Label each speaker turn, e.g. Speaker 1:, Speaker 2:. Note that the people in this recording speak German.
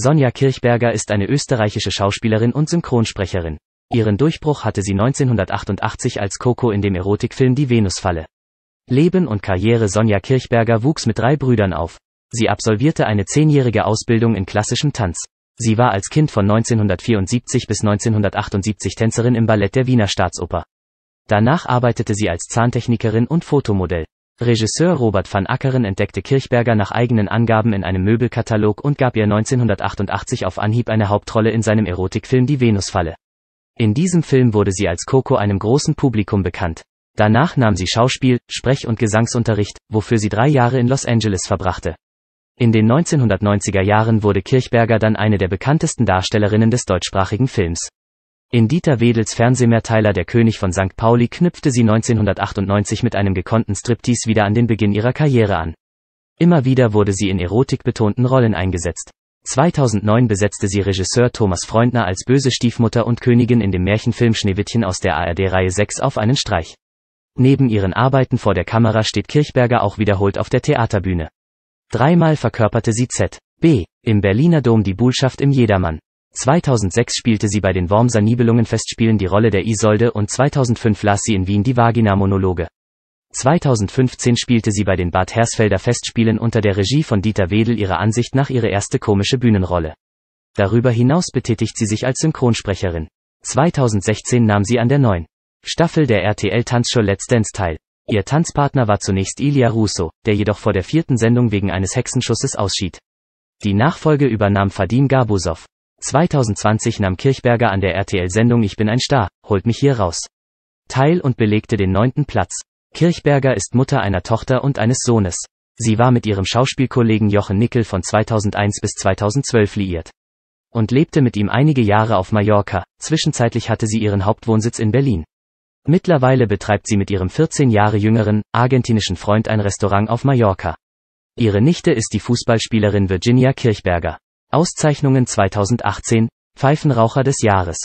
Speaker 1: Sonja Kirchberger ist eine österreichische Schauspielerin und Synchronsprecherin. Ihren Durchbruch hatte sie 1988 als Coco in dem Erotikfilm Die Venusfalle. Leben und Karriere Sonja Kirchberger wuchs mit drei Brüdern auf. Sie absolvierte eine zehnjährige Ausbildung in klassischem Tanz. Sie war als Kind von 1974 bis 1978 Tänzerin im Ballett der Wiener Staatsoper. Danach arbeitete sie als Zahntechnikerin und Fotomodell. Regisseur Robert van Ackeren entdeckte Kirchberger nach eigenen Angaben in einem Möbelkatalog und gab ihr 1988 auf Anhieb eine Hauptrolle in seinem Erotikfilm Die Venusfalle. In diesem Film wurde sie als Coco einem großen Publikum bekannt. Danach nahm sie Schauspiel, Sprech- und Gesangsunterricht, wofür sie drei Jahre in Los Angeles verbrachte. In den 1990er Jahren wurde Kirchberger dann eine der bekanntesten Darstellerinnen des deutschsprachigen Films. In Dieter Wedels Fernsehmehrteiler Der König von St. Pauli knüpfte sie 1998 mit einem gekonnten Striptease wieder an den Beginn ihrer Karriere an. Immer wieder wurde sie in erotikbetonten Rollen eingesetzt. 2009 besetzte sie Regisseur Thomas Freundner als böse Stiefmutter und Königin in dem Märchenfilm Schneewittchen aus der ARD-Reihe 6 auf einen Streich. Neben ihren Arbeiten vor der Kamera steht Kirchberger auch wiederholt auf der Theaterbühne. Dreimal verkörperte sie Z. B. im Berliner Dom die Bullschaft im Jedermann. 2006 spielte sie bei den Wormser Nibelungen-Festspielen die Rolle der Isolde und 2005 las sie in Wien die Vagina-Monologe. 2015 spielte sie bei den Bad Hersfelder Festspielen unter der Regie von Dieter Wedel ihre Ansicht nach ihre erste komische Bühnenrolle. Darüber hinaus betätigt sie sich als Synchronsprecherin. 2016 nahm sie an der neuen Staffel der RTL-Tanzshow Let's Dance teil. Ihr Tanzpartner war zunächst Ilia Russo, der jedoch vor der vierten Sendung wegen eines Hexenschusses ausschied. Die Nachfolge übernahm Fadim Gabusov. 2020 nahm Kirchberger an der RTL-Sendung Ich bin ein Star, holt mich hier raus. Teil und belegte den neunten Platz. Kirchberger ist Mutter einer Tochter und eines Sohnes. Sie war mit ihrem Schauspielkollegen Jochen Nickel von 2001 bis 2012 liiert. Und lebte mit ihm einige Jahre auf Mallorca, zwischenzeitlich hatte sie ihren Hauptwohnsitz in Berlin. Mittlerweile betreibt sie mit ihrem 14 Jahre jüngeren, argentinischen Freund ein Restaurant auf Mallorca. Ihre Nichte ist die Fußballspielerin Virginia Kirchberger. Auszeichnungen 2018, Pfeifenraucher des Jahres